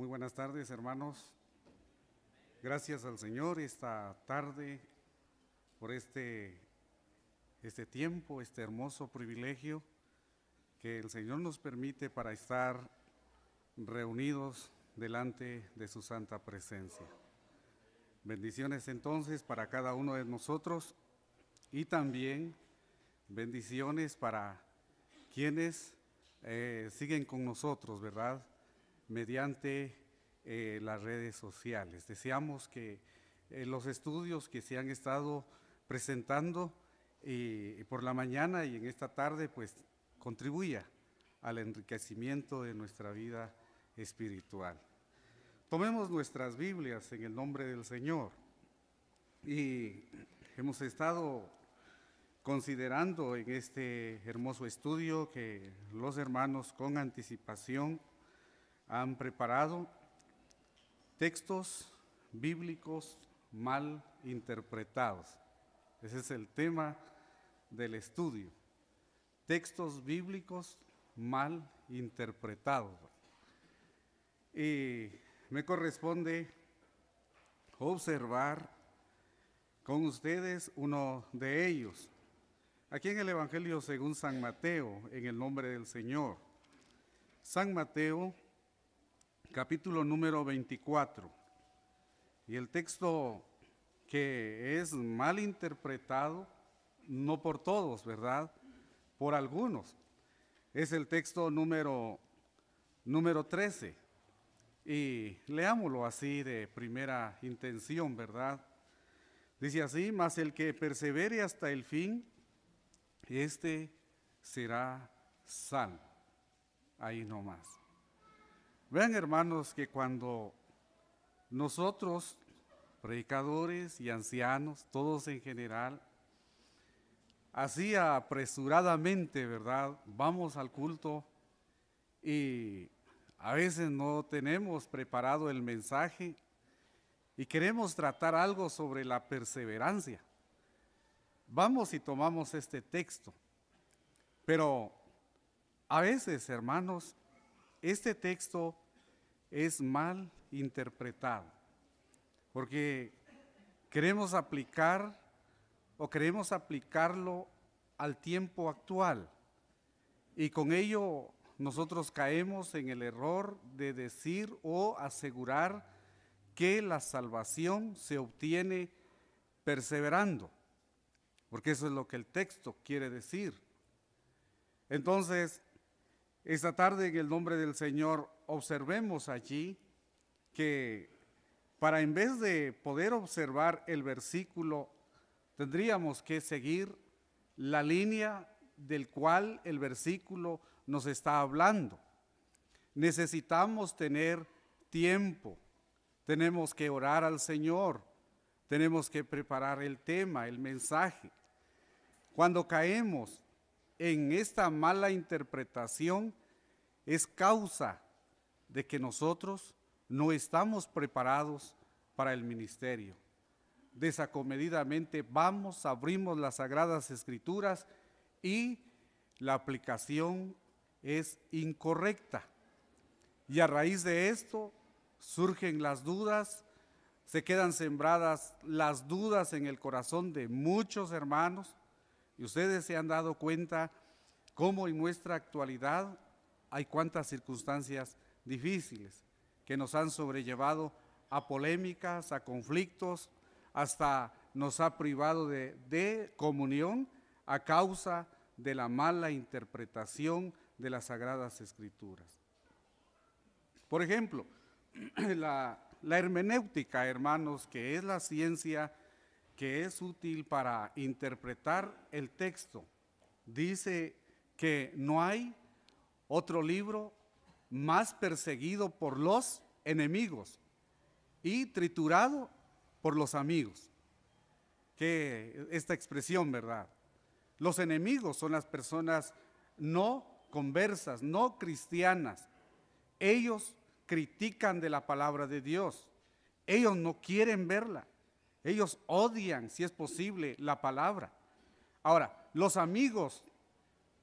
Muy buenas tardes, hermanos. Gracias al Señor esta tarde por este, este tiempo, este hermoso privilegio que el Señor nos permite para estar reunidos delante de su santa presencia. Bendiciones entonces para cada uno de nosotros y también bendiciones para quienes eh, siguen con nosotros, ¿verdad? mediante eh, las redes sociales. Deseamos que eh, los estudios que se han estado presentando por la mañana y en esta tarde, pues contribuya al enriquecimiento de nuestra vida espiritual. Tomemos nuestras Biblias en el nombre del Señor. Y hemos estado considerando en este hermoso estudio que los hermanos con anticipación han preparado textos bíblicos mal interpretados. Ese es el tema del estudio. Textos bíblicos mal interpretados. Y me corresponde observar con ustedes uno de ellos. Aquí en el Evangelio según San Mateo, en el nombre del Señor. San Mateo capítulo número 24. Y el texto que es mal interpretado, no por todos, ¿verdad? Por algunos. Es el texto número, número 13. Y leámoslo así de primera intención, ¿verdad? Dice así, mas el que persevere hasta el fin, este será salvo. Ahí no más Vean hermanos que cuando nosotros, predicadores y ancianos, todos en general, así apresuradamente, ¿verdad? Vamos al culto y a veces no tenemos preparado el mensaje y queremos tratar algo sobre la perseverancia. Vamos y tomamos este texto, pero a veces, hermanos, este texto es mal interpretado, porque queremos aplicar o queremos aplicarlo al tiempo actual y con ello nosotros caemos en el error de decir o asegurar que la salvación se obtiene perseverando, porque eso es lo que el texto quiere decir. Entonces, esta tarde, en el nombre del Señor, observemos allí que para en vez de poder observar el versículo, tendríamos que seguir la línea del cual el versículo nos está hablando. Necesitamos tener tiempo, tenemos que orar al Señor, tenemos que preparar el tema, el mensaje. Cuando caemos en esta mala interpretación es causa de que nosotros no estamos preparados para el ministerio. Desacomedidamente vamos, abrimos las sagradas escrituras y la aplicación es incorrecta. Y a raíz de esto surgen las dudas, se quedan sembradas las dudas en el corazón de muchos hermanos y ustedes se han dado cuenta cómo en nuestra actualidad hay cuantas circunstancias difíciles que nos han sobrellevado a polémicas, a conflictos, hasta nos ha privado de, comunión a causa de la mala interpretación de las sagradas escrituras. Por ejemplo, la, la hermenéutica, hermanos, que es la ciencia que es útil para interpretar el texto. Dice que no hay otro libro más perseguido por los enemigos y triturado por los amigos. Que esta expresión, ¿verdad? Los enemigos son las personas no conversas, no cristianas. Ellos critican de la palabra de Dios. Ellos no quieren verla. Ellos odian, si es posible, la palabra. Ahora, los amigos,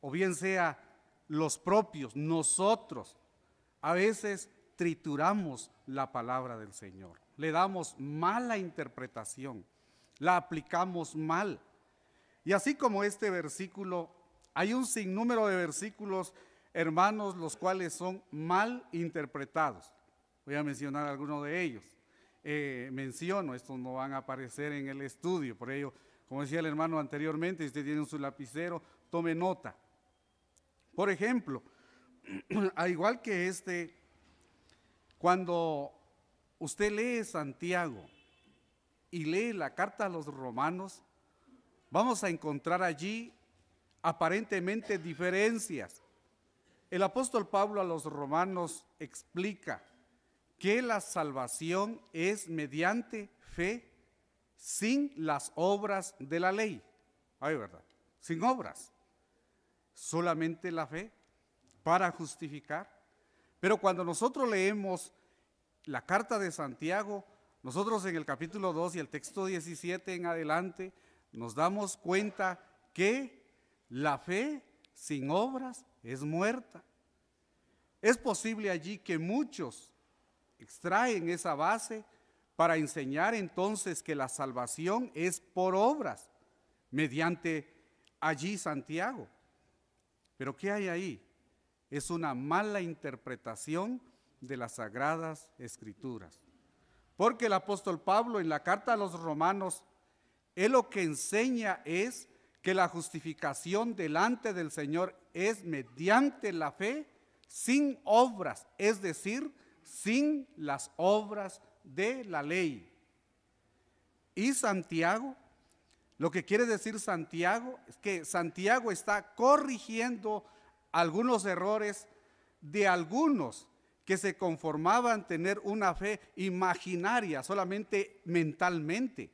o bien sea los propios, nosotros, a veces trituramos la palabra del Señor, le damos mala interpretación, la aplicamos mal. Y así como este versículo, hay un sinnúmero de versículos, hermanos, los cuales son mal interpretados. Voy a mencionar algunos de ellos. Eh, menciono, estos no van a aparecer en el estudio, por ello, como decía el hermano anteriormente, si usted tiene su lapicero, tome nota. Por ejemplo, al igual que este, cuando usted lee Santiago y lee la carta a los romanos, vamos a encontrar allí aparentemente diferencias. El apóstol Pablo a los romanos explica que la salvación es mediante fe sin las obras de la ley. Ay, ¿verdad? Sin obras. Solamente la fe para justificar. Pero cuando nosotros leemos la carta de Santiago, nosotros en el capítulo 2 y el texto 17 en adelante, nos damos cuenta que la fe sin obras es muerta. Es posible allí que muchos extraen esa base para enseñar entonces que la salvación es por obras, mediante allí Santiago. Pero ¿qué hay ahí? Es una mala interpretación de las sagradas escrituras. Porque el apóstol Pablo en la carta a los romanos, él lo que enseña es que la justificación delante del Señor es mediante la fe sin obras, es decir, sin las obras de la ley. Y Santiago, lo que quiere decir Santiago es que Santiago está corrigiendo algunos errores de algunos que se conformaban tener una fe imaginaria, solamente mentalmente,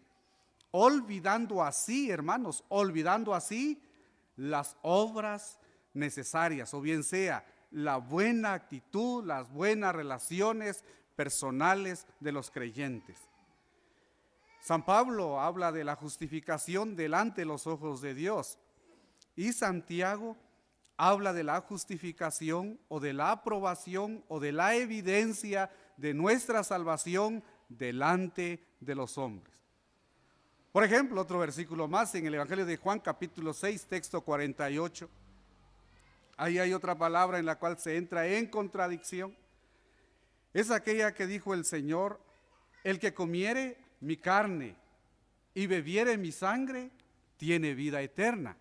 olvidando así, hermanos, olvidando así las obras necesarias, o bien sea la buena actitud, las buenas relaciones personales de los creyentes. San Pablo habla de la justificación delante de los ojos de Dios y Santiago habla de la justificación o de la aprobación o de la evidencia de nuestra salvación delante de los hombres. Por ejemplo, otro versículo más en el Evangelio de Juan capítulo 6, texto 48. Ahí hay otra palabra en la cual se entra en contradicción. Es aquella que dijo el Señor, el que comiere mi carne y bebiere mi sangre, tiene vida eterna.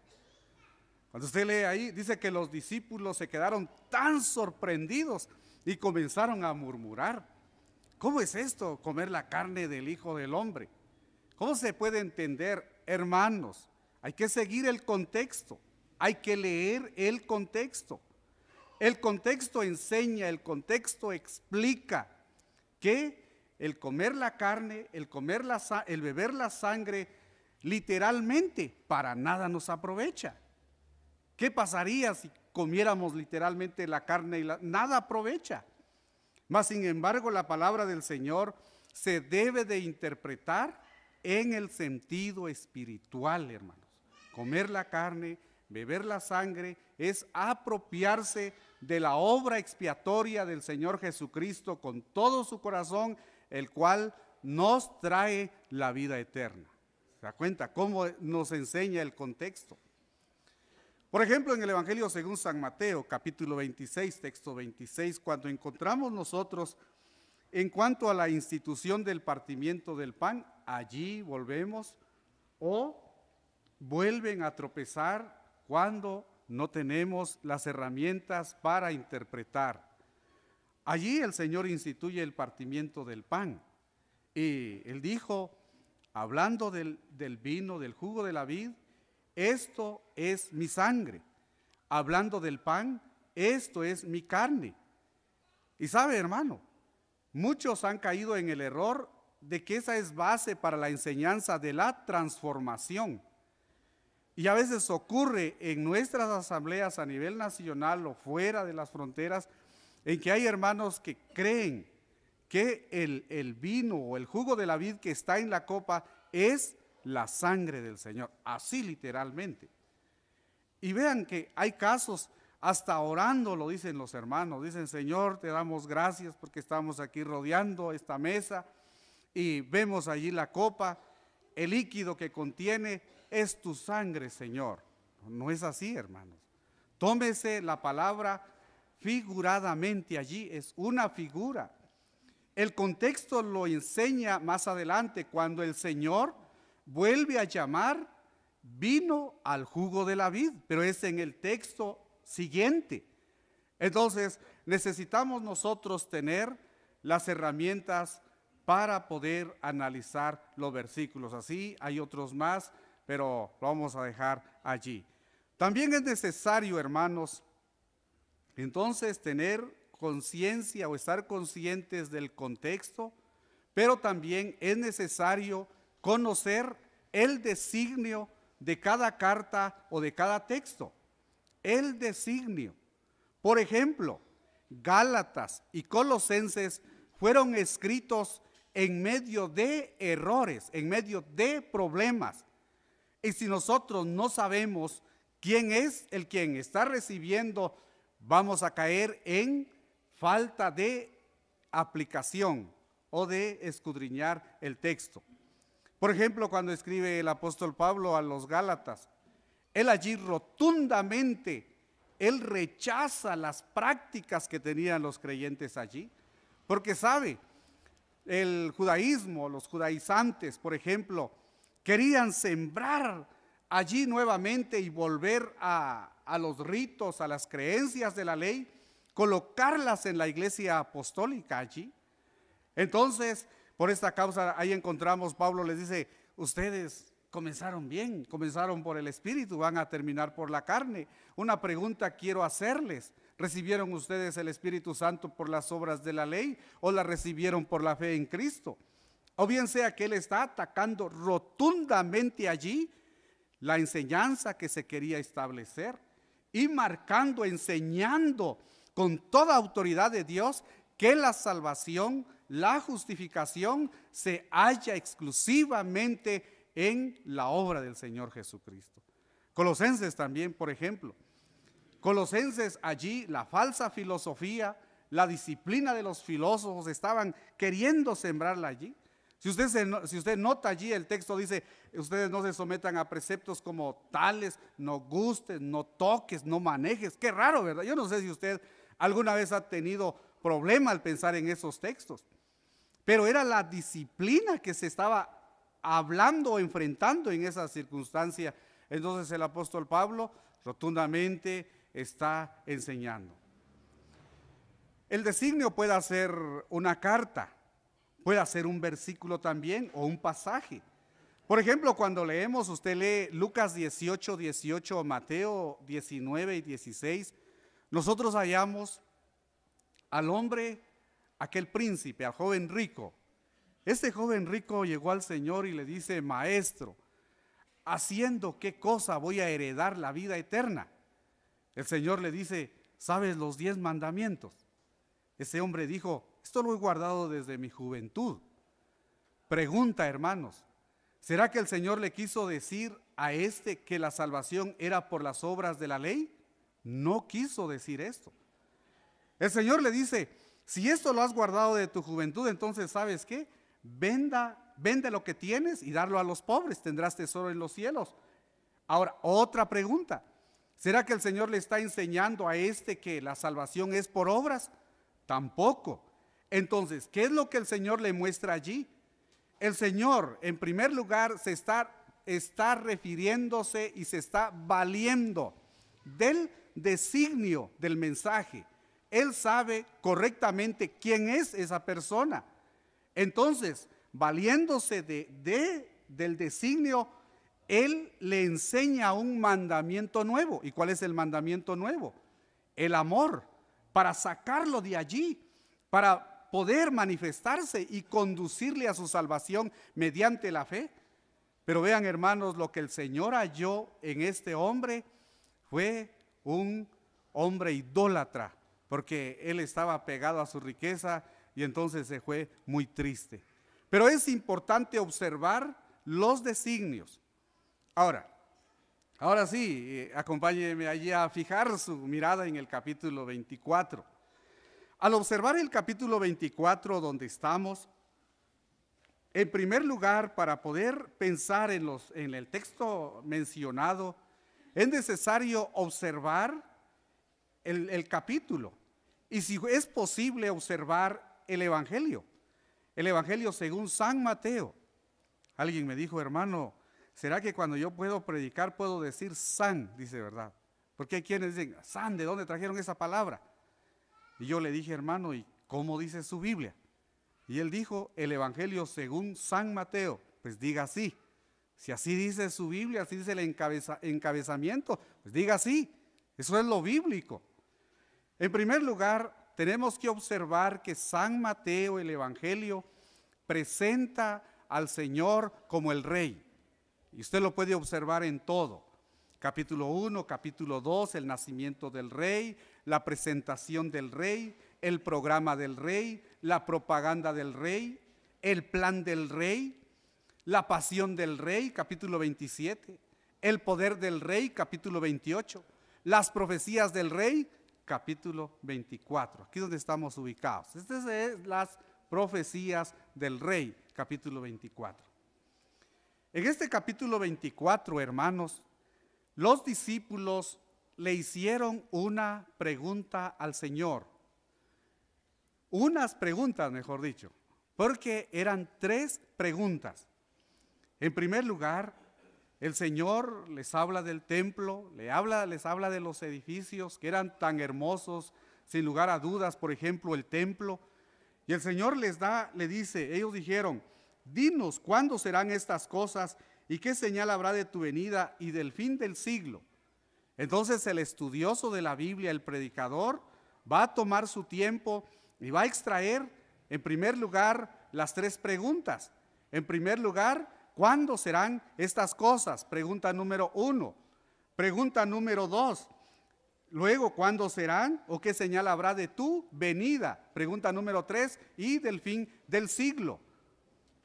Cuando usted lee ahí, dice que los discípulos se quedaron tan sorprendidos y comenzaron a murmurar. ¿Cómo es esto, comer la carne del Hijo del Hombre? ¿Cómo se puede entender, hermanos? Hay que seguir el contexto. Hay que leer el contexto. El contexto enseña, el contexto explica que el comer la carne, el, comer la, el beber la sangre, literalmente para nada nos aprovecha. ¿Qué pasaría si comiéramos literalmente la carne y la, nada aprovecha? Mas sin embargo, la palabra del Señor se debe de interpretar en el sentido espiritual, hermanos. Comer la carne, Beber la sangre es apropiarse de la obra expiatoria del Señor Jesucristo con todo su corazón, el cual nos trae la vida eterna. ¿Se da cuenta cómo nos enseña el contexto? Por ejemplo, en el Evangelio según San Mateo, capítulo 26, texto 26, cuando encontramos nosotros en cuanto a la institución del partimiento del pan, allí volvemos o vuelven a tropezar cuando no tenemos las herramientas para interpretar. Allí el Señor instituye el partimiento del pan. Y él dijo, hablando del, vino, del jugo de la vid, esto es mi sangre. Hablando del pan, esto es mi carne. Y sabe, hermano, muchos han caído en el error de que esa es base para la enseñanza de la transformación. Y a veces ocurre en nuestras asambleas a nivel nacional o fuera de las fronteras, en que hay hermanos que creen que el, vino o el jugo de la vid que está en la copa es la sangre del Señor, así literalmente. Y vean que hay casos, hasta orando lo dicen los hermanos, dicen, Señor, te damos gracias porque estamos aquí rodeando esta mesa y vemos allí la copa, el líquido que contiene es tu sangre, Señor. No es así, hermanos. Tómese la palabra figuradamente allí, es una figura. El contexto lo enseña más adelante cuando el Señor vuelve a llamar vino al jugo de la vid, pero es en el texto siguiente. Entonces, necesitamos nosotros tener las herramientas para poder analizar los versículos. Así hay otros más pero lo vamos a dejar allí. También es necesario, hermanos, entonces tener conciencia o estar conscientes del contexto, pero también es necesario conocer el designio de cada carta o de cada texto. El designio. Por ejemplo, Gálatas y Colosenses fueron escritos en medio de errores, en medio de problemas, y si nosotros no sabemos quién es el quien está recibiendo, vamos a caer en falta de aplicación o de escudriñar el texto. Por ejemplo, cuando escribe el apóstol Pablo a los Gálatas, él allí rotundamente, él rechaza las prácticas que tenían los creyentes allí, porque sabe, el judaísmo, los judaizantes, por ejemplo, Querían sembrar allí nuevamente y volver a, los ritos, a las creencias de la ley, colocarlas en la iglesia apostólica allí. Entonces, por esta causa, ahí encontramos, Pablo les dice, ustedes comenzaron bien, comenzaron por el Espíritu, van a terminar por la carne. Una pregunta quiero hacerles. ¿Recibieron ustedes el Espíritu Santo por las obras de la ley o la recibieron por la fe en Cristo? O bien sea que él está atacando rotundamente allí la enseñanza que se quería establecer y marcando, enseñando con toda autoridad de Dios que la salvación, la justificación se halla exclusivamente en la obra del Señor Jesucristo. Colosenses también, por ejemplo. Colosenses allí, la falsa filosofía, la disciplina de los filósofos estaban queriendo sembrarla allí. Si usted, si usted nota allí el texto dice, ustedes no se sometan a preceptos como tales, no gustes, no toques, no manejes. Qué raro, ¿verdad? Yo no sé si usted alguna vez ha tenido problema al pensar en esos textos. Pero era la disciplina que se estaba hablando o enfrentando en esa circunstancia. Entonces el apóstol Pablo rotundamente está enseñando. El designio puede ser una carta Puede hacer un versículo también o un pasaje. Por ejemplo, cuando leemos, usted lee Lucas 18, 18 Mateo 19 y 16, nosotros hallamos al hombre, aquel príncipe, al joven rico. Este joven rico llegó al Señor y le dice, maestro, haciendo qué cosa voy a heredar la vida eterna. El Señor le dice, ¿sabes los diez mandamientos? Ese hombre dijo, esto lo he guardado desde mi juventud. Pregunta, hermanos, ¿será que el Señor le quiso decir a este que la salvación era por las obras de la ley? No quiso decir esto. El Señor le dice, si esto lo has guardado de tu juventud, entonces sabes qué, venda, vende lo que tienes y darlo a los pobres, tendrás tesoro en los cielos. Ahora, otra pregunta, ¿será que el Señor le está enseñando a este que la salvación es por obras? Tampoco. Entonces, ¿qué es lo que el Señor le muestra allí? El Señor, en primer lugar, se está, está refiriéndose y se está valiendo del designio del mensaje. Él sabe correctamente quién es esa persona. Entonces, valiéndose de, del designio, Él le enseña un mandamiento nuevo. ¿Y cuál es el mandamiento nuevo? El amor, para sacarlo de allí, para poder manifestarse y conducirle a su salvación mediante la fe. Pero vean hermanos, lo que el Señor halló en este hombre fue un hombre idólatra, porque él estaba pegado a su riqueza y entonces se fue muy triste. Pero es importante observar los designios. Ahora, ahora sí, eh, acompáñenme allí a fijar su mirada en el capítulo 24. Al observar el capítulo 24 donde estamos, en primer lugar, para poder pensar en, los, en el texto mencionado, es necesario observar el, el capítulo y si es posible observar el Evangelio, el Evangelio según San Mateo. Alguien me dijo, hermano, ¿será que cuando yo puedo predicar puedo decir san? Dice, ¿verdad? Porque hay quienes dicen, san, ¿de dónde trajeron esa palabra? Y yo le dije, hermano, ¿y cómo dice su Biblia? Y él dijo, el Evangelio según San Mateo, pues diga así. Si así dice su Biblia, así dice el encabezamiento, pues diga así. Eso es lo bíblico. En primer lugar, tenemos que observar que San Mateo, el Evangelio, presenta al Señor como el Rey. Y usted lo puede observar en todo. Capítulo 1, capítulo 2, el nacimiento del Rey la presentación del rey, el programa del rey, la propaganda del rey, el plan del rey, la pasión del rey, capítulo 27, el poder del rey, capítulo 28, las profecías del rey, capítulo 24. Aquí donde estamos ubicados. Estas son las profecías del rey, capítulo 24. En este capítulo 24, hermanos, los discípulos le hicieron una pregunta al Señor. Unas preguntas, mejor dicho, porque eran tres preguntas. En primer lugar, el Señor les habla del templo, les habla de los edificios que eran tan hermosos, sin lugar a dudas, por ejemplo, el templo. Y el Señor les da, le dice, ellos dijeron, dinos cuándo serán estas cosas y qué señal habrá de tu venida y del fin del siglo. Entonces el estudioso de la Biblia, el predicador, va a tomar su tiempo y va a extraer, en primer lugar, las tres preguntas. En primer lugar, ¿cuándo serán estas cosas? Pregunta número uno. Pregunta número dos. Luego, ¿cuándo serán o qué señal habrá de tu venida? Pregunta número tres y del fin del siglo.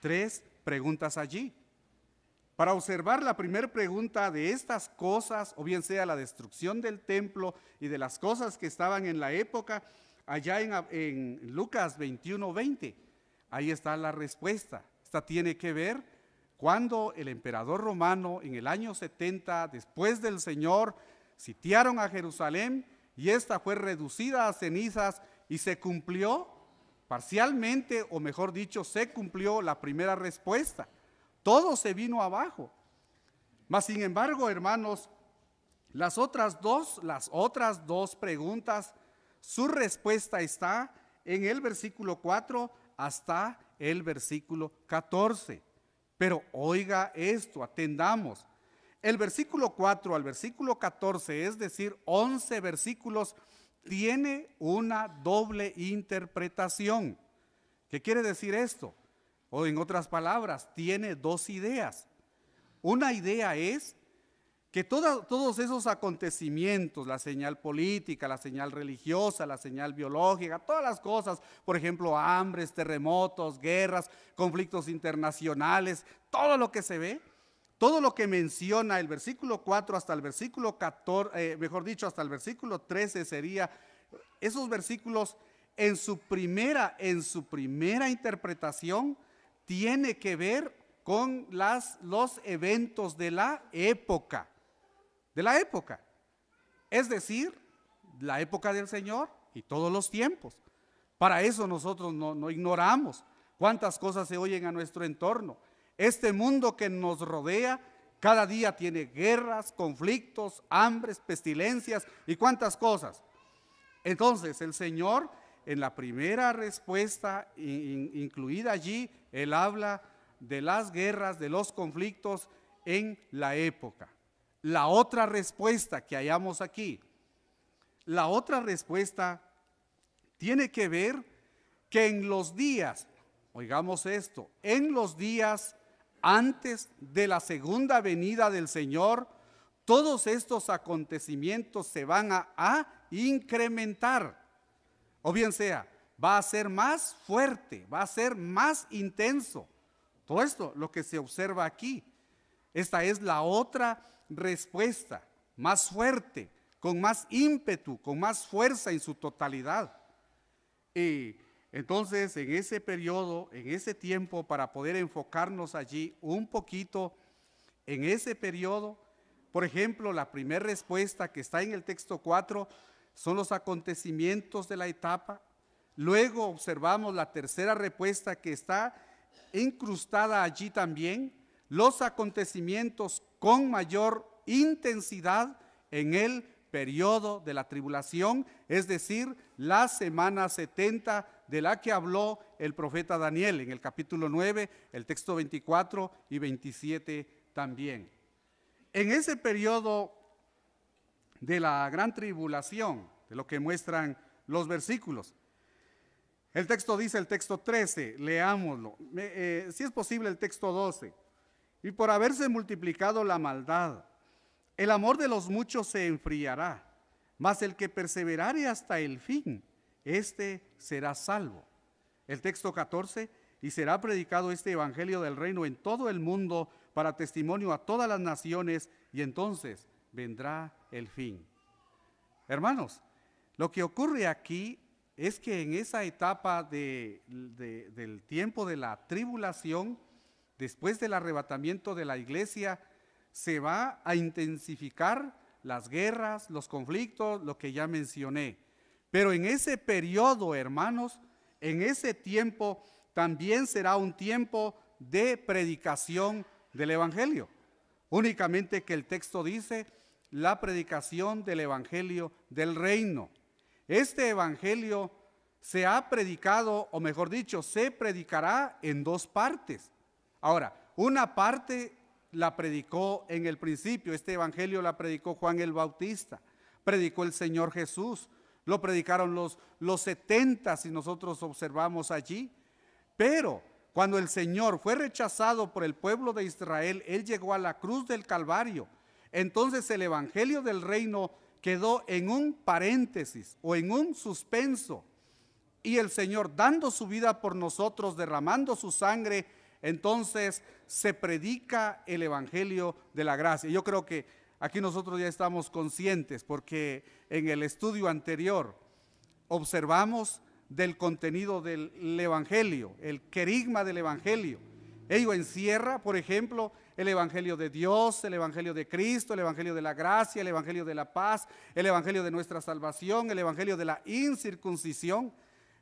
Tres preguntas allí. Para observar la primera pregunta de estas cosas, o bien sea la destrucción del templo y de las cosas que estaban en la época, allá en, Lucas 21.20, ahí está la respuesta. Esta tiene que ver cuando el emperador romano en el año 70, después del Señor, sitiaron a Jerusalén y esta fue reducida a cenizas y se cumplió parcialmente, o mejor dicho, se cumplió la primera respuesta. Todo se vino abajo. Mas, sin embargo, hermanos, las otras dos, las otras dos preguntas, su respuesta está en el versículo 4 hasta el versículo 14. Pero oiga esto, atendamos. El versículo 4 al versículo 14, es decir, 11 versículos, tiene una doble interpretación. ¿Qué quiere decir esto? O en otras palabras, tiene dos ideas. Una idea es que todos esos acontecimientos, la señal política, la señal religiosa, la señal biológica, todas las cosas, por ejemplo, hambres, terremotos, guerras, conflictos internacionales, todo lo que se ve, todo lo que menciona el versículo 4 hasta el versículo 14, eh, mejor dicho, hasta el versículo 13 sería, esos versículos en su primera, en su primera interpretación, tiene que ver con los eventos de la época, de la época, es decir, la época del Señor y todos los tiempos. Para eso nosotros no, no ignoramos cuántas cosas se oyen a nuestro entorno. Este mundo que nos rodea cada día tiene guerras, conflictos, hambres, pestilencias y cuántas cosas. Entonces el Señor en la primera respuesta incluida allí, él habla de las guerras, de los conflictos en la época. La otra respuesta que hallamos aquí, la otra respuesta tiene que ver que en los días, oigamos esto, en los días antes de la segunda venida del Señor, todos estos acontecimientos se van a incrementar. O bien sea, va a ser más fuerte, va a ser más intenso. Todo esto, lo que se observa aquí. Esta es la otra respuesta, más fuerte, con más ímpetu, con más fuerza en su totalidad. Y entonces, en ese periodo, en ese tiempo, para poder enfocarnos allí un poquito, en ese periodo, por ejemplo, la primera respuesta que está en el texto 4 son los acontecimientos de la etapa. Luego observamos la tercera respuesta que está incrustada allí también, los acontecimientos con mayor intensidad en el periodo de la tribulación, es decir, la semana 70 de la que habló el profeta Daniel en el capítulo 9, el texto 24 y 27 también. En ese periodo de la gran tribulación, de lo que muestran los versículos. El texto dice, el texto 13, leámoslo, eh, si es posible el texto 12, y por haberse multiplicado la maldad, el amor de los muchos se enfriará, mas el que perseverare hasta el fin, este será salvo. El texto 14, y será predicado este Evangelio del Reino en todo el mundo para testimonio a todas las naciones, y entonces vendrá el fin. Hermanos, lo que ocurre aquí es que en esa etapa del tiempo de la tribulación, después del arrebatamiento de la iglesia, se va a intensificar las guerras, los conflictos, lo que ya mencioné. Pero en ese periodo, hermanos, en ese tiempo también será un tiempo de predicación del Evangelio. Únicamente que el texto dice la predicación del Evangelio del Reino. Este Evangelio se ha predicado, o mejor dicho, se predicará en dos partes. Ahora, una parte la predicó en el principio, este Evangelio la predicó Juan el Bautista, predicó el Señor Jesús, lo predicaron los, los 70 si nosotros observamos allí. Pero cuando el Señor fue rechazado por el pueblo de Israel, Él llegó a la cruz del Calvario entonces el Evangelio del Reino quedó en un paréntesis o en un suspenso. Y el Señor dando su vida por nosotros, derramando su sangre, entonces se predica el Evangelio de la gracia. Yo creo que aquí nosotros ya estamos conscientes porque en el estudio anterior observamos del contenido del Evangelio, el querigma del Evangelio. Ello encierra, por ejemplo, el Evangelio de Dios, el Evangelio de Cristo, el Evangelio de la gracia, el Evangelio de la paz, el Evangelio de nuestra salvación, el Evangelio de la incircuncisión.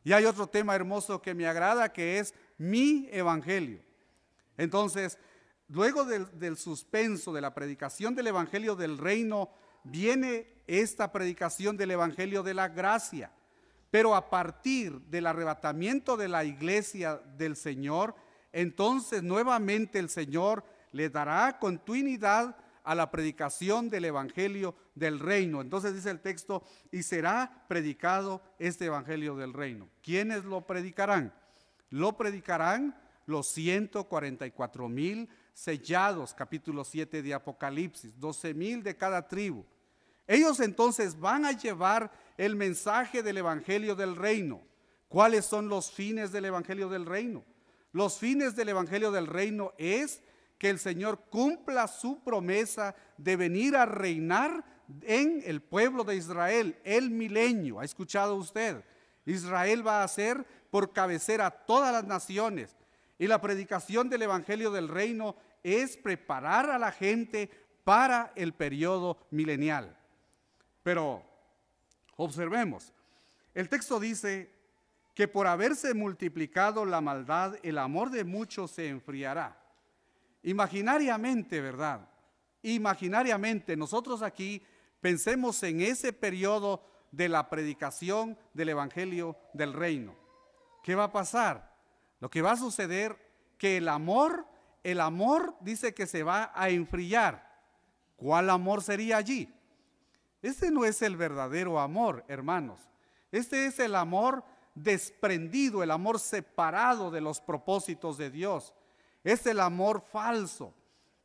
Y hay otro tema hermoso que me agrada, que es mi Evangelio. Entonces, luego del, suspenso de la predicación del Evangelio del reino, viene esta predicación del Evangelio de la gracia. Pero a partir del arrebatamiento de la iglesia del Señor, entonces nuevamente el Señor le dará continuidad a la predicación del Evangelio del Reino. Entonces dice el texto, y será predicado este Evangelio del Reino. ¿Quiénes lo predicarán? Lo predicarán los 144 mil sellados, capítulo 7 de Apocalipsis, 12 mil de cada tribu. Ellos entonces van a llevar el mensaje del Evangelio del Reino. ¿Cuáles son los fines del Evangelio del Reino? Los fines del Evangelio del Reino es que el Señor cumpla su promesa de venir a reinar en el pueblo de Israel, el milenio. ¿Ha escuchado usted? Israel va a ser por cabecera a todas las naciones. Y la predicación del Evangelio del Reino es preparar a la gente para el periodo milenial. Pero observemos, el texto dice que por haberse multiplicado la maldad, el amor de muchos se enfriará. Imaginariamente, ¿verdad? Imaginariamente, nosotros aquí pensemos en ese periodo de la predicación del Evangelio del Reino. ¿Qué va a pasar? Lo que va a suceder que el amor, el amor dice que se va a enfriar. ¿Cuál amor sería allí? Este no es el verdadero amor, hermanos. Este es el amor desprendido, el amor separado de los propósitos de Dios es el amor falso.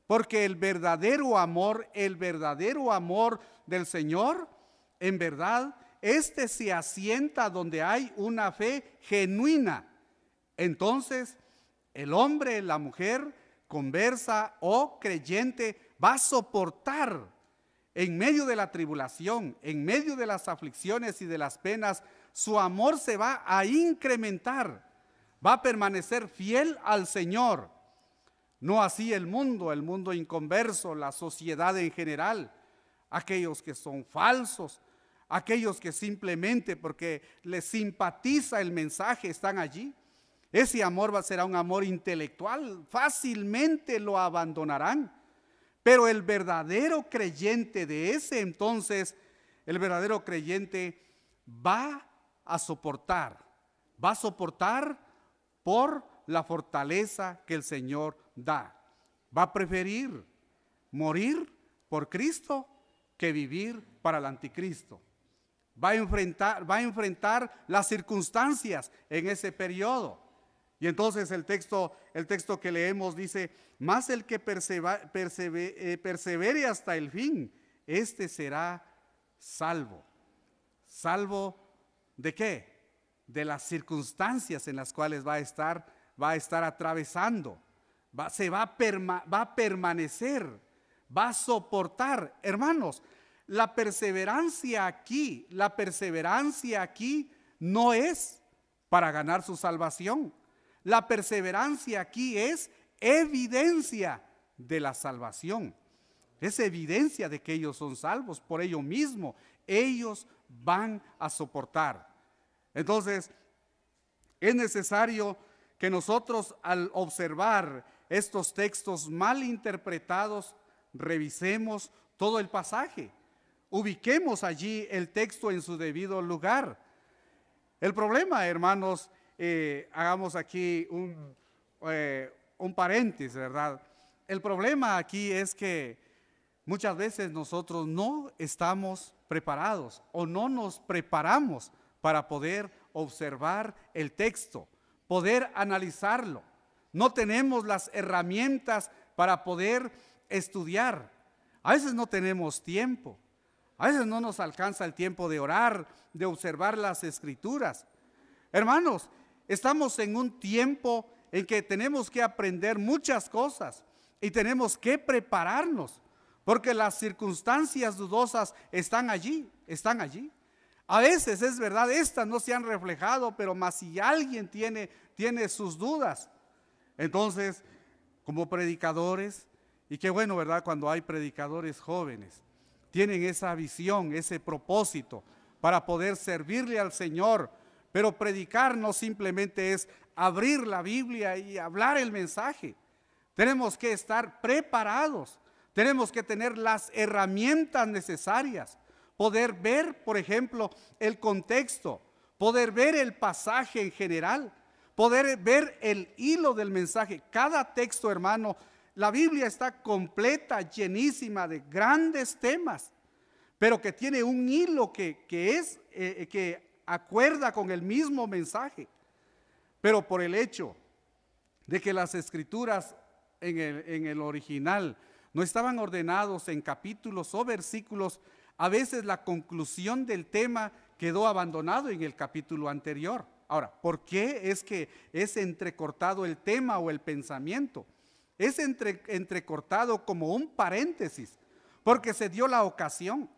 Porque el verdadero amor, el verdadero amor del Señor, en verdad, este se asienta donde hay una fe genuina. Entonces, el hombre, la mujer, conversa o creyente va a soportar en medio de la tribulación, en medio de las aflicciones y de las penas, su amor se va a incrementar, va a permanecer fiel al Señor no así el mundo, el mundo inconverso, la sociedad en general, aquellos que son falsos, aquellos que simplemente porque les simpatiza el mensaje están allí. Ese amor va, será un amor intelectual, fácilmente lo abandonarán. Pero el verdadero creyente de ese entonces, el verdadero creyente va a soportar, va a soportar por la fortaleza que el Señor da. Va a preferir morir por Cristo que vivir para el anticristo. Va a enfrentar, va a enfrentar las circunstancias en ese periodo. Y entonces el texto, el texto que leemos dice, más el que eh, persevere hasta el fin, este será salvo. ¿Salvo de qué? De las circunstancias en las cuales va a estar va a estar atravesando, va, se va a, va a permanecer, va a soportar. Hermanos, la perseverancia aquí, la perseverancia aquí no es para ganar su salvación. La perseverancia aquí es evidencia de la salvación. Es evidencia de que ellos son salvos por ello mismo. Ellos van a soportar. Entonces, es necesario que nosotros al observar estos textos mal interpretados, revisemos todo el pasaje, ubiquemos allí el texto en su debido lugar. El problema, hermanos, eh, hagamos aquí un, eh, un paréntesis, ¿verdad? El problema aquí es que muchas veces nosotros no estamos preparados o no nos preparamos para poder observar el texto poder analizarlo. No tenemos las herramientas para poder estudiar. A veces no tenemos tiempo. A veces no nos alcanza el tiempo de orar, de observar las escrituras. Hermanos, estamos en un tiempo en que tenemos que aprender muchas cosas y tenemos que prepararnos, porque las circunstancias dudosas están allí, están allí. A veces es verdad, estas no se han reflejado, pero más si alguien tiene, tiene sus dudas. Entonces, como predicadores, y qué bueno, ¿verdad? Cuando hay predicadores jóvenes, tienen esa visión, ese propósito para poder servirle al Señor, pero predicar no simplemente es abrir la Biblia y hablar el mensaje. Tenemos que estar preparados, tenemos que tener las herramientas necesarias poder ver, por ejemplo, el contexto, poder ver el pasaje en general, poder ver el hilo del mensaje. Cada texto, hermano, la Biblia está completa, llenísima de grandes temas, pero que tiene un hilo que, es, eh, eh, que acuerda con el mismo mensaje. Pero por el hecho de que las escrituras en el, en el original no estaban ordenados en capítulos o versículos, a veces la conclusión del tema quedó abandonado en el capítulo anterior. Ahora, ¿por qué es que es entrecortado el tema o el pensamiento? Es entrecortado como un paréntesis, porque se dio la ocasión.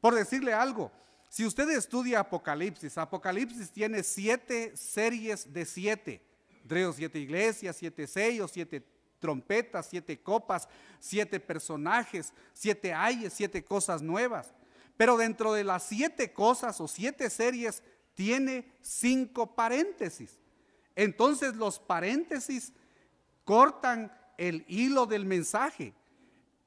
Por decirle algo, si usted estudia Apocalipsis, Apocalipsis tiene siete series de siete, creo siete iglesias, siete sellos, siete trompetas, siete copas, siete personajes, siete ayes, siete cosas nuevas. Pero dentro de las siete cosas o siete series tiene cinco paréntesis. Entonces los paréntesis cortan el hilo del mensaje.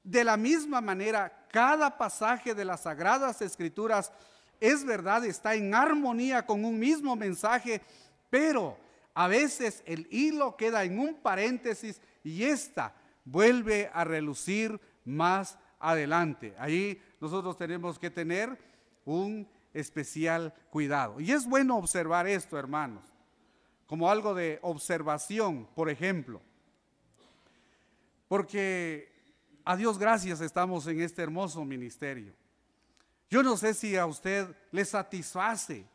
De la misma manera, cada pasaje de las Sagradas Escrituras es verdad, está en armonía con un mismo mensaje, pero a veces el hilo queda en un paréntesis y esta vuelve a relucir más adelante. Ahí nosotros tenemos que tener un especial cuidado. Y es bueno observar esto, hermanos, como algo de observación, por ejemplo. Porque a Dios gracias estamos en este hermoso ministerio. Yo no sé si a usted le satisface,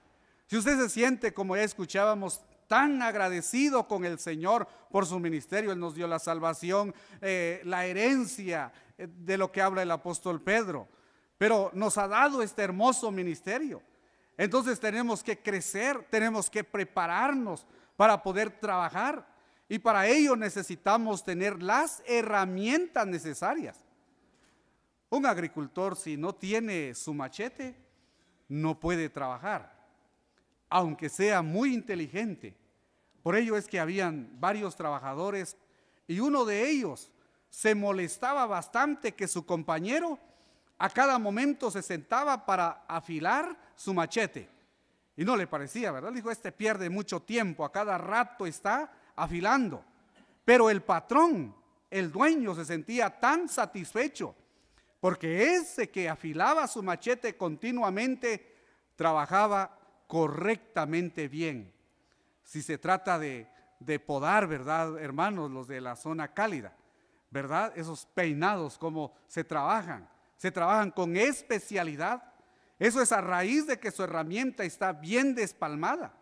si usted se siente como ya escuchábamos tan agradecido con el Señor por su ministerio. Él nos dio la salvación, eh, la herencia eh, de lo que habla el apóstol Pedro. Pero nos ha dado este hermoso ministerio. Entonces tenemos que crecer, tenemos que prepararnos para poder trabajar. Y para ello necesitamos tener las herramientas necesarias. Un agricultor si no tiene su machete, no puede trabajar, aunque sea muy inteligente. Por ello es que habían varios trabajadores y uno de ellos se molestaba bastante que su compañero a cada momento se sentaba para afilar su machete. Y no le parecía, ¿verdad? Dijo, este pierde mucho tiempo, a cada rato está afilando. Pero el patrón, el dueño, se sentía tan satisfecho porque ese que afilaba su machete continuamente trabajaba correctamente bien si se trata de, podar, ¿verdad, hermanos? Los de la zona cálida, ¿verdad? Esos peinados, como se trabajan. Se trabajan con especialidad. Eso es a raíz de que su herramienta está bien despalmada.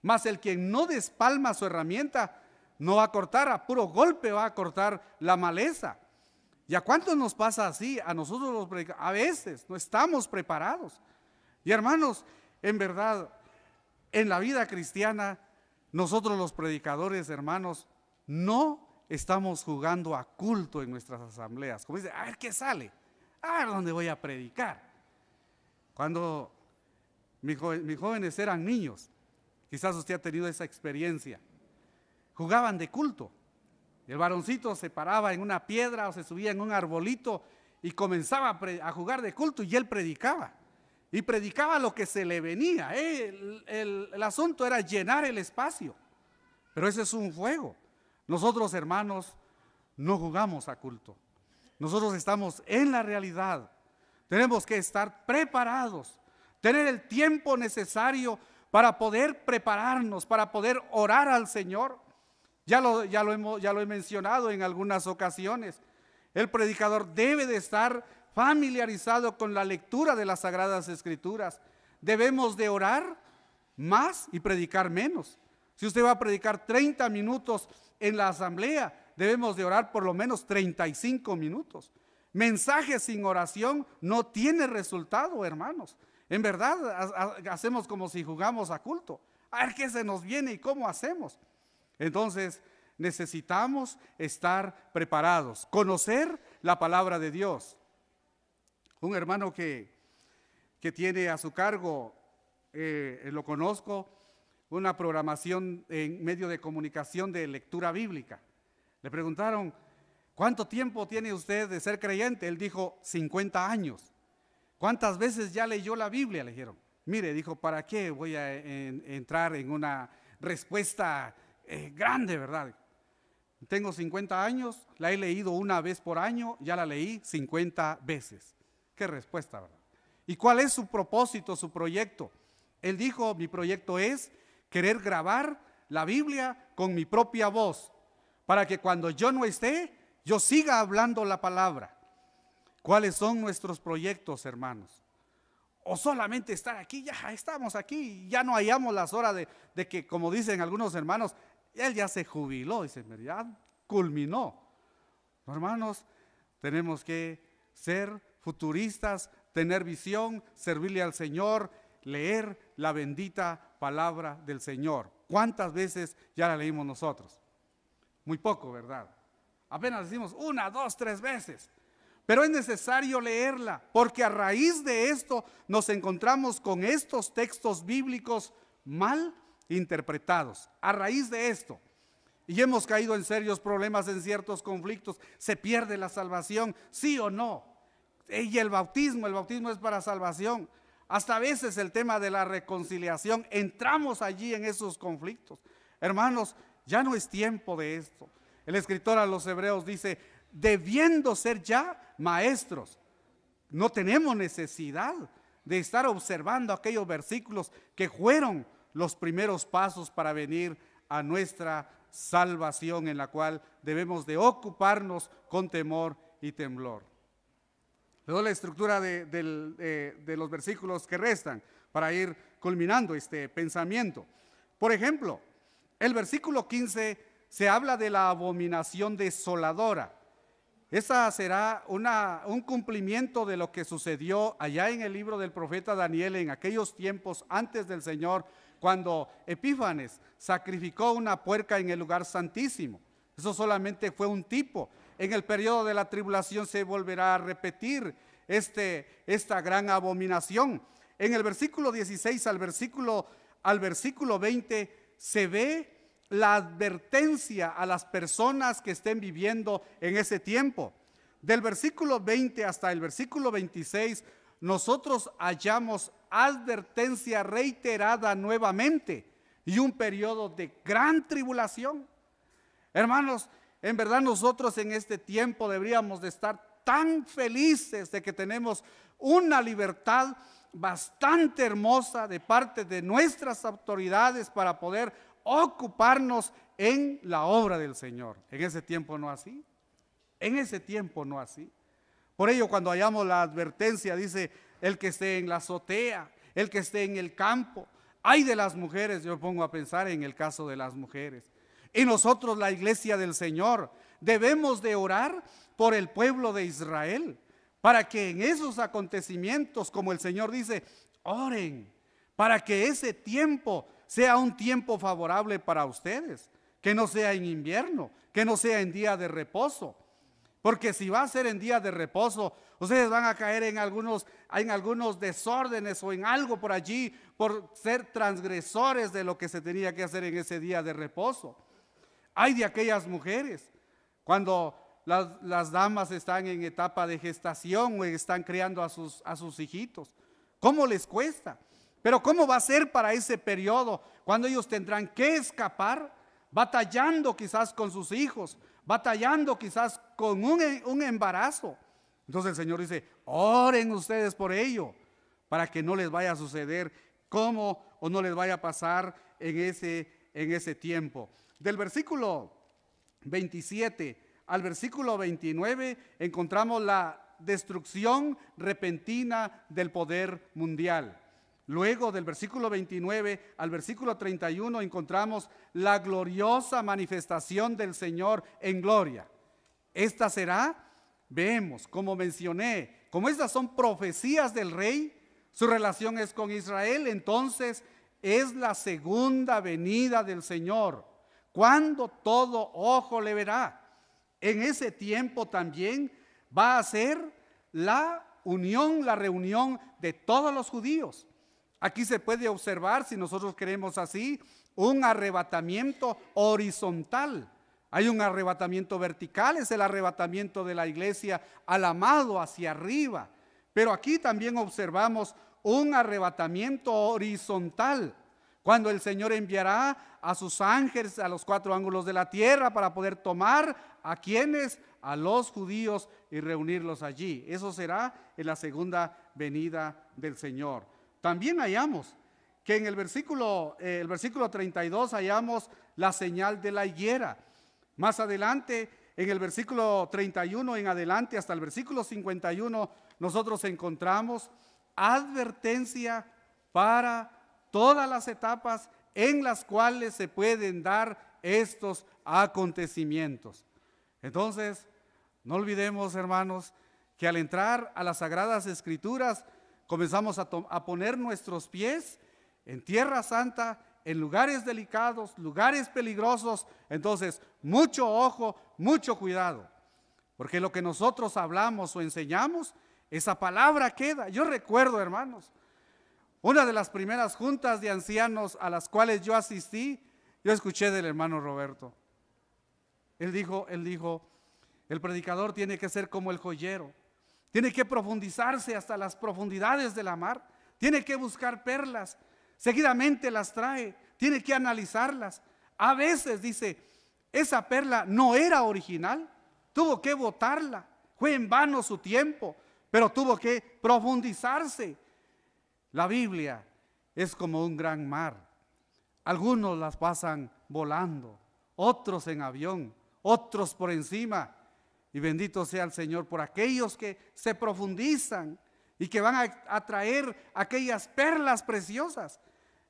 Mas el quien no despalma su herramienta no va a cortar, a puro golpe va a cortar la maleza. ¿Y a cuántos nos pasa así? A nosotros a veces no estamos preparados. Y hermanos, en verdad, en la vida cristiana nosotros los predicadores, hermanos, no estamos jugando a culto en nuestras asambleas. Como dice, a ver qué sale, a ver dónde voy a predicar. Cuando mis, jóvenes eran niños, quizás usted ha tenido esa experiencia, jugaban de culto. El varoncito se paraba en una piedra o se subía en un arbolito y comenzaba a jugar de culto y él predicaba y predicaba lo que se le venía. ¿eh? El, asunto era llenar el espacio. Pero ese es un juego. Nosotros, hermanos, no jugamos a culto. Nosotros estamos en la realidad. Tenemos que estar preparados, tener el tiempo necesario para poder prepararnos, para poder orar al Señor. Ya lo, ya lo, ya lo he mencionado en algunas ocasiones. El predicador debe de estar familiarizado con la lectura de las Sagradas Escrituras. Debemos de orar más y predicar menos. Si usted va a predicar 30 minutos en la asamblea, debemos de orar por lo menos 35 minutos. Mensaje sin oración no tiene resultado, hermanos. En verdad, hacemos como si jugamos a culto. A ver qué se nos viene y cómo hacemos. Entonces, necesitamos estar preparados, conocer la palabra de Dios, un hermano que, tiene a su cargo, eh, eh, lo conozco, una programación en medio de comunicación de lectura bíblica. Le preguntaron, ¿cuánto tiempo tiene usted de ser creyente? Él dijo, 50 años. ¿Cuántas veces ya leyó la Biblia? Le dijeron. Mire, dijo, ¿para qué voy a entrar en una respuesta eh, grande, verdad? Tengo 50 años, la he leído una vez por año, ya la leí 50 veces. Qué respuesta, ¿verdad? ¿Y cuál es su propósito, su proyecto? Él dijo, mi proyecto es querer grabar la Biblia con mi propia voz, para que cuando yo no esté, yo siga hablando la palabra. ¿Cuáles son nuestros proyectos, hermanos? O solamente estar aquí, ya estamos aquí, ya no hallamos las horas de, que, como dicen algunos hermanos, él ya se jubiló, dice, ya culminó. Hermanos, tenemos que ser futuristas, tener visión, servirle al Señor, leer la bendita palabra del Señor. ¿Cuántas veces ya la leímos nosotros? Muy poco, ¿verdad? Apenas decimos una, dos, tres veces. Pero es necesario leerla, porque a raíz de esto nos encontramos con estos textos bíblicos mal interpretados. A raíz de esto, y hemos caído en serios problemas, en ciertos conflictos, se pierde la salvación, sí o no y el bautismo, el bautismo es para salvación. Hasta a veces el tema de la reconciliación, entramos allí en esos conflictos. Hermanos, ya no es tiempo de esto. El escritor a los hebreos dice, debiendo ser ya maestros, no tenemos necesidad de estar observando aquellos versículos que fueron los primeros pasos para venir a nuestra salvación en la cual debemos de ocuparnos con temor y temblor. Le la estructura de, los versículos que restan para ir culminando este pensamiento. Por ejemplo, el versículo 15 se habla de la abominación desoladora. Esa será un cumplimiento de lo que sucedió allá en el libro del profeta Daniel en aquellos tiempos antes del Señor, cuando Epífanes sacrificó una puerca en el lugar santísimo. Eso solamente fue un tipo en el periodo de la tribulación se volverá a repetir este, esta gran abominación. En el versículo 16 al versículo, al versículo 20 se ve la advertencia a las personas que estén viviendo en ese tiempo. Del versículo 20 hasta el versículo 26, nosotros hallamos advertencia reiterada nuevamente y un periodo de gran tribulación. Hermanos, en verdad nosotros en este tiempo deberíamos de estar tan felices de que tenemos una libertad bastante hermosa de parte de nuestras autoridades para poder ocuparnos en la obra del Señor. En ese tiempo no así. En ese tiempo no así. Por ello cuando hallamos la advertencia dice, el que esté en la azotea, el que esté en el campo, hay de las mujeres, yo pongo a pensar en el caso de las mujeres. Y nosotros, la iglesia del Señor, debemos de orar por el pueblo de Israel, para que en esos acontecimientos, como el Señor dice, oren, para que ese tiempo sea un tiempo favorable para ustedes, que no sea en invierno, que no sea en día de reposo. Porque si va a ser en día de reposo, ustedes van a caer en algunos, en algunos desórdenes o en algo por allí por ser transgresores de lo que se tenía que hacer en ese día de reposo. Hay de aquellas mujeres, cuando las, damas están en etapa de gestación o están criando a sus, a sus hijitos. ¿Cómo les cuesta? Pero ¿cómo va a ser para ese periodo cuando ellos tendrán que escapar? Batallando quizás con sus hijos, batallando quizás con un, embarazo. Entonces el Señor dice, oren ustedes por ello, para que no les vaya a suceder cómo o no les vaya a pasar en ese, en ese tiempo. Del versículo 27 al versículo 29 encontramos la destrucción repentina del poder mundial. Luego del versículo 29 al versículo 31 encontramos la gloriosa manifestación del Señor en gloria. Esta será, vemos, como mencioné, como estas son profecías del rey, su relación es con Israel, entonces es la segunda venida del Señor cuando todo ojo le verá. En ese tiempo también va a ser la unión, la reunión de todos los judíos. Aquí se puede observar, si nosotros queremos así, un arrebatamiento horizontal. Hay un arrebatamiento vertical, es el arrebatamiento de la iglesia al amado hacia arriba. Pero aquí también observamos un arrebatamiento horizontal. Cuando el Señor enviará a sus ángeles a los cuatro ángulos de la tierra para poder tomar a quienes, a los judíos y reunirlos allí. Eso será en la segunda venida del Señor. También hallamos que en el versículo, eh, el versículo 32 hallamos la señal de la higuera. Más adelante, en el versículo 31 en adelante hasta el versículo 51, nosotros encontramos advertencia para todas las etapas en las cuales se pueden dar estos acontecimientos. Entonces, no olvidemos, hermanos, que al entrar a las sagradas escrituras comenzamos a, poner nuestros pies en tierra santa, en lugares delicados, lugares peligrosos. Entonces, mucho ojo, mucho cuidado. Porque lo que nosotros hablamos o enseñamos, esa palabra queda. Yo recuerdo, hermanos, una de las primeras juntas de ancianos a las cuales yo asistí, yo escuché del hermano Roberto. Él dijo, él dijo, el predicador tiene que ser como el joyero, tiene que profundizarse hasta las profundidades de la mar, tiene que buscar perlas, seguidamente las trae, tiene que analizarlas. A veces dice, esa perla no era original, tuvo que botarla, fue en vano su tiempo, pero tuvo que profundizarse la Biblia es como un gran mar. Algunos las pasan volando, otros en avión, otros por encima. Y bendito sea el Señor por aquellos que se profundizan y que van a, atraer traer aquellas perlas preciosas.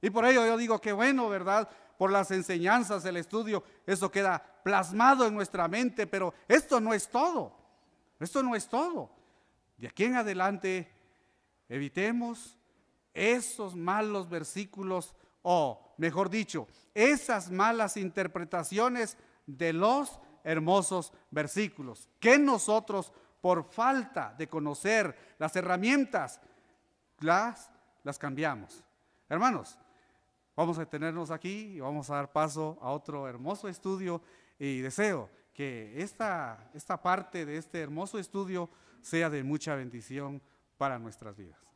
Y por ello yo digo que bueno, ¿verdad? Por las enseñanzas, el estudio, eso queda plasmado en nuestra mente, pero esto no es todo. Esto no es todo. De aquí en adelante, evitemos esos malos versículos, o mejor dicho, esas malas interpretaciones de los hermosos versículos, que nosotros por falta de conocer las herramientas, las, las cambiamos. Hermanos, vamos a detenernos aquí y vamos a dar paso a otro hermoso estudio y deseo que esta, esta parte de este hermoso estudio sea de mucha bendición para nuestras vidas.